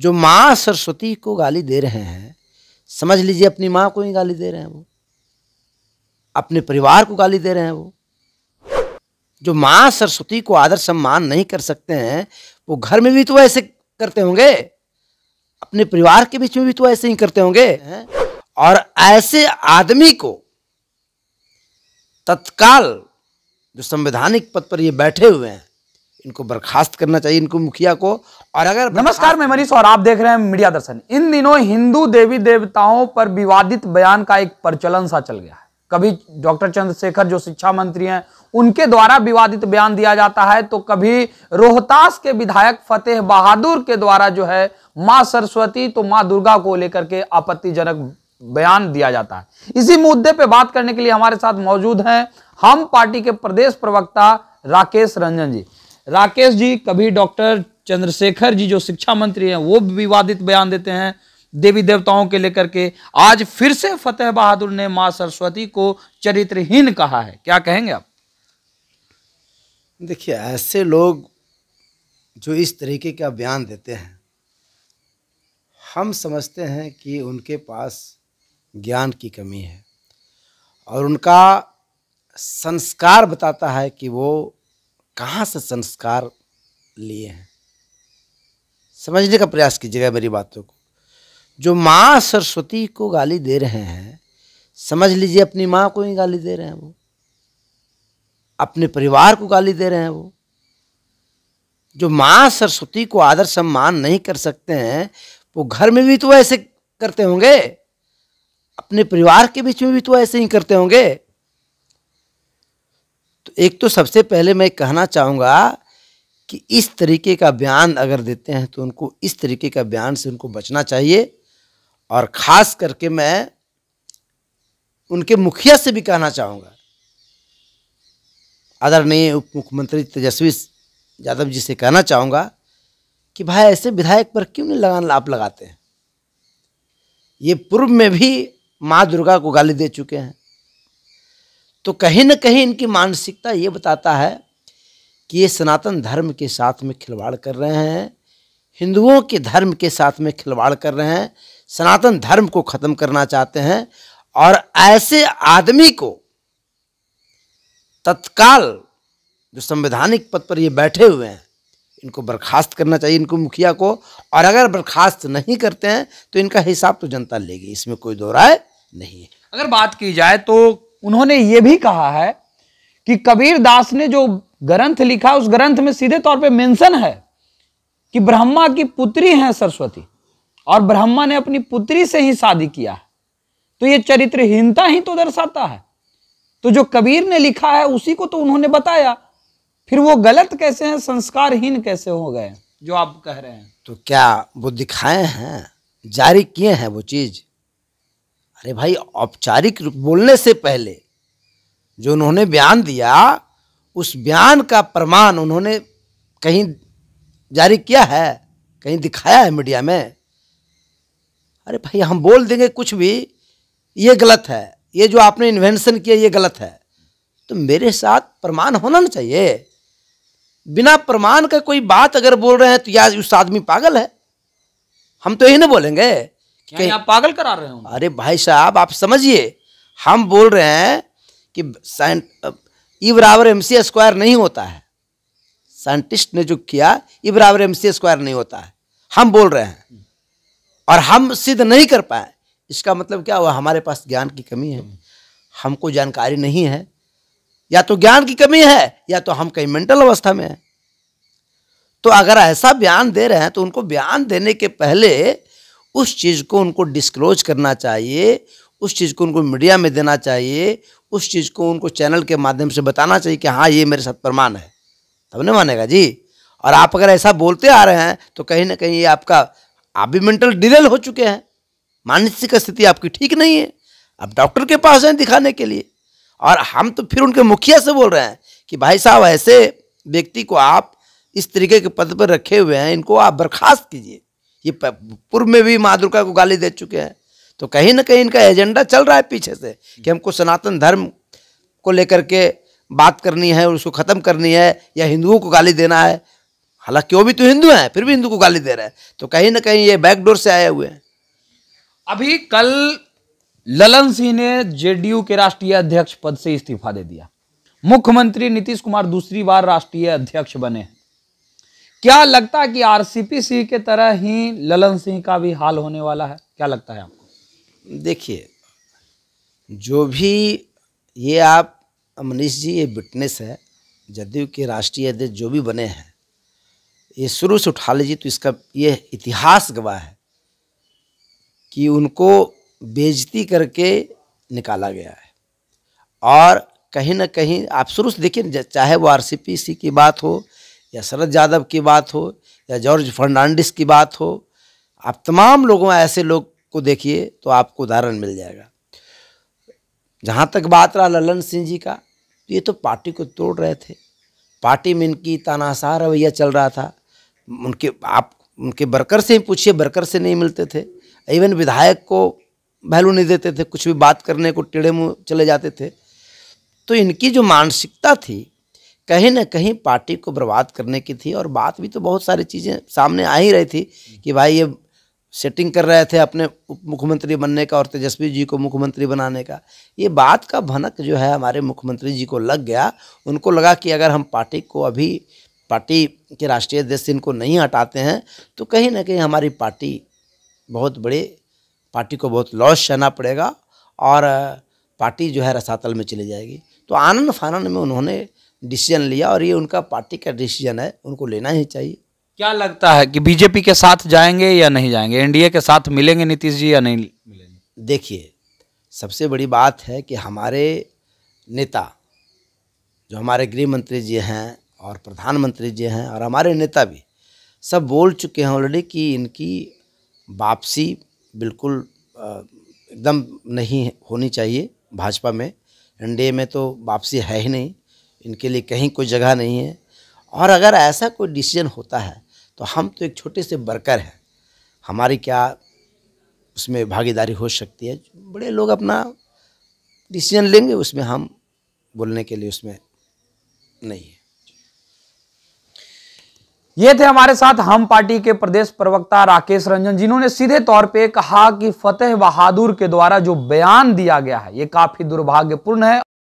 जो माँ सरस्वती को गाली दे रहे हैं समझ लीजिए अपनी माँ को ही गाली दे रहे हैं वो अपने परिवार को गाली दे रहे हैं वो जो माँ सरस्वती को आदर सम्मान नहीं कर सकते हैं वो घर में भी तो ऐसे करते होंगे अपने परिवार के बीच में भी तो ऐसे ही करते होंगे और ऐसे आदमी को तत्काल जो संवैधानिक पद पर ये बैठे हुए हैं इनको बर्खास्त करना चाहिए इनको मुखिया को और अगर नमस्कार मैं मनीष और आप देख रहे हैं मीडिया दर्शन इन दिनों हिंदू देवी देवताओं पर विवादित बयान का एक प्रचलन सा चल गया है कभी डॉक्टर चंद्रशेखर जो शिक्षा मंत्री हैं उनके द्वारा विवादित बयान दिया जाता है तो कभी रोहतास के विधायक फतेह बहादुर के द्वारा जो है माँ सरस्वती तो माँ दुर्गा को लेकर के आपत्तिजनक बयान दिया जाता है इसी मुद्दे पर बात करने के लिए हमारे साथ मौजूद हैं हम पार्टी के प्रदेश प्रवक्ता राकेश रंजन जी राकेश जी कभी डॉक्टर चंद्रशेखर जी जो शिक्षा मंत्री हैं वो विवादित बयान देते हैं देवी देवताओं के लेकर के आज फिर से फतेह बहादुर ने माँ सरस्वती को चरित्रहीन कहा है क्या कहेंगे आप देखिए ऐसे लोग जो इस तरीके का बयान देते हैं हम समझते हैं कि उनके पास ज्ञान की कमी है और उनका संस्कार बताता है कि वो कहाँ से संस्कार लिए हैं समझने का प्रयास कीजिएगा मेरी बातों को जो माँ सरस्वती को गाली दे रहे हैं समझ लीजिए अपनी माँ को ही गाली दे रहे हैं वो अपने परिवार को गाली दे रहे हैं वो जो माँ सरस्वती को आदर सम्मान नहीं कर सकते हैं वो घर में भी तो ऐसे करते होंगे अपने परिवार के बीच में भी तो ऐसे ही करते होंगे एक तो सबसे पहले मैं कहना चाहूँगा कि इस तरीके का बयान अगर देते हैं तो उनको इस तरीके का बयान से उनको बचना चाहिए और ख़ास करके मैं उनके मुखिया से भी कहना चाहूँगा आदरणीय उप मुख्यमंत्री तेजस्वी यादव जी से कहना चाहूँगा कि भाई ऐसे विधायक पर क्यों नहीं लगान आप लगाते हैं ये पूर्व में भी माँ दुर्गा को गाली दे चुके हैं तो कहीं ना कहीं इनकी मानसिकता ये बताता है कि ये सनातन धर्म के साथ में खिलवाड़ कर रहे हैं हिंदुओं के धर्म के साथ में खिलवाड़ कर रहे हैं सनातन धर्म को ख़त्म करना चाहते हैं और ऐसे आदमी को तत्काल जो संवैधानिक पद पर ये बैठे हुए हैं इनको बर्खास्त करना चाहिए इनको मुखिया को और अगर बर्खास्त नहीं करते हैं तो इनका हिसाब तो जनता लेगी इसमें कोई दो राय नहीं है अगर बात की जाए तो उन्होंने ये भी कहा है कि कबीर दास ने जो ग्रंथ लिखा उस ग्रंथ में सीधे तौर पे मेंशन है कि ब्रह्मा की पुत्री हैं सरस्वती और ब्रह्मा ने अपनी पुत्री से ही शादी किया है तो ये चरित्रहीनता ही तो दर्शाता है तो जो कबीर ने लिखा है उसी को तो उन्होंने बताया फिर वो गलत कैसे हैं संस्कारहीन कैसे हो गए जो आप कह रहे हैं तो क्या वो दिखाए हैं जारी किए हैं वो चीज़ अरे भाई औपचारिक रूप बोलने से पहले जो उन्होंने बयान दिया उस बयान का प्रमाण उन्होंने कहीं जारी किया है कहीं दिखाया है मीडिया में अरे भाई हम बोल देंगे कुछ भी ये गलत है ये जो आपने इन्वेंशन किया ये गलत है तो मेरे साथ प्रमाण होना ना चाहिए बिना प्रमाण का कोई बात अगर बोल रहे हैं तो यार उस आदमी पागल है हम तो यही ना बोलेंगे क्या आप पागल करा रहे हो अरे भाई साहब आप समझिए हम बोल रहे हैं कि ई बराबर एम सी स्क्वायर नहीं होता है साइंटिस्ट ने जो किया ई बराबर एम सी स्क्वायर नहीं होता है हम बोल रहे हैं और हम सिद्ध नहीं कर पाए इसका मतलब क्या हुआ हमारे पास ज्ञान की कमी है हमको जानकारी नहीं है या तो ज्ञान की कमी है या तो हम कहीं मेंटल अवस्था में हैं तो अगर ऐसा बयान दे रहे हैं तो उनको बयान देने के पहले उस चीज़ को उनको डिस्क्लोज करना चाहिए उस चीज़ को उनको मीडिया में देना चाहिए उस चीज़ को उनको चैनल के माध्यम से बताना चाहिए कि हाँ ये मेरे साथ प्रमाण है तब नहीं मानेगा जी और आप अगर ऐसा बोलते आ रहे हैं तो कहीं ना कहीं ये आपका आप भी मेंटल डिलेल हो चुके हैं मानसिक स्थिति आपकी ठीक नहीं है आप डॉक्टर के पास हैं दिखाने के लिए और हम तो फिर उनके मुखिया से बोल रहे हैं कि भाई साहब ऐसे व्यक्ति को आप इस तरीके के पद पर रखे हुए हैं इनको आप बर्खास्त कीजिए ये पूर्व में भी माँ दुर्गा को गाली दे चुके हैं तो कहीं ना कहीं इनका एजेंडा चल रहा है पीछे से कि हमको सनातन धर्म को लेकर के बात करनी है और उसको ख़त्म करनी है या हिंदुओं को गाली देना है हालांकि वो भी तो हिंदू हैं फिर भी हिंदू को गाली दे रहे हैं तो कहीं ना कहीं ये बैकडोर से आए हुए हैं अभी कल ललन सिंह ने जेडीयू के राष्ट्रीय अध्यक्ष पद से इस्तीफा दे दिया मुख्यमंत्री नीतीश कुमार दूसरी बार राष्ट्रीय अध्यक्ष बने हैं क्या लगता है कि आरसीपी सिंह के तरह ही ललन सिंह का भी हाल होने वाला है क्या लगता है आपको देखिए जो भी ये आप मनीष जी ये विटनेस है जदयू के राष्ट्रीय अध्यक्ष जो भी बने हैं ये शुरू से उठा लीजिए तो इसका ये इतिहास गवाह है कि उनको बेजती करके निकाला गया है और कहीं ना कहीं आप शुरू से देखिए चाहे वो आरसीपीसी की बात हो या शरद यादव की बात हो या जॉर्ज फर्नांडिस की बात हो आप तमाम लोगों ऐसे लोग को देखिए तो आपको उदाहरण मिल जाएगा जहाँ तक बात रहा ललन सिंह जी का तो ये तो पार्टी को तोड़ रहे थे पार्टी में इनकी तानाशाह रवैया चल रहा था उनके आप उनके बरकर से ही पूछिए बरकर से नहीं मिलते थे इवन विधायक को वैल्यू नहीं देते थे कुछ भी बात करने को टेढ़े मुँह चले जाते थे तो इनकी जो मानसिकता थी कहीं ना कहीं पार्टी को बर्बाद करने की थी और बात भी तो बहुत सारी चीज़ें सामने आ ही रही थी कि भाई ये सेटिंग कर रहे थे अपने उप मुख्यमंत्री बनने का और तेजस्वी जी को मुख्यमंत्री बनाने का ये बात का भनक जो है हमारे मुख्यमंत्री जी को लग गया उनको लगा कि अगर हम पार्टी को अभी पार्टी के राष्ट्रीय अध्यक्ष इनको नहीं हटाते हैं तो कहीं ना कहीं हमारी पार्टी बहुत बड़े पार्टी को बहुत लॉस सहना पड़ेगा और पार्टी जो है रसातल में चली जाएगी तो आनंद फानंद में उन्होंने डिसीजन लिया और ये उनका पार्टी का डिसीजन है उनको लेना ही चाहिए क्या लगता है कि बीजेपी के साथ जाएंगे या नहीं जाएंगे एनडीए के साथ मिलेंगे नीतीश जी या नहीं मिलेंगे देखिए सबसे बड़ी बात है कि हमारे नेता जो हमारे गृह मंत्री जी हैं और प्रधानमंत्री जी हैं और हमारे नेता भी सब बोल चुके हैं ऑलरेडी कि इनकी वापसी बिल्कुल एकदम नहीं होनी चाहिए भाजपा में एनडीए में तो वापसी है ही नहीं इनके लिए कहीं कोई जगह नहीं है और अगर ऐसा कोई डिसीजन होता है तो हम तो एक छोटे से वर्कर हैं हमारी क्या उसमें भागीदारी हो सकती है बड़े लोग अपना डिसीजन लेंगे उसमें हम बोलने के लिए उसमें नहीं है ये थे हमारे साथ हम पार्टी के प्रदेश प्रवक्ता राकेश रंजन जिन्होंने सीधे तौर पे कहा कि फतेह बहादुर के द्वारा जो बयान दिया गया है ये काफी दुर्भाग्यपूर्ण है